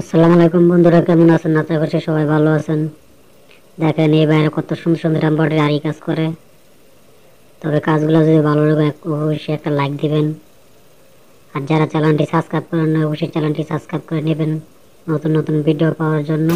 আসসালামু আলাইকুম বন্ধুরা কেমন আছেন আশা করছে সবাই ভালো আছেন দেখেন এই বাইরে কত সুন্দর সুন্দর এম্বয়ডারি আরি কাজ করে তবে কাজগুলো যদি ভালো লাগে অবশ্যই একটা লাইক দিবেন আর যারা চ্যানেলটি সাবস্ক্রাইব করেন না অবশ্যই চ্যানেলটি সাবস্ক্রাইব করে নেবেন নতুন নতুন ভিডিও পাওয়ার জন্য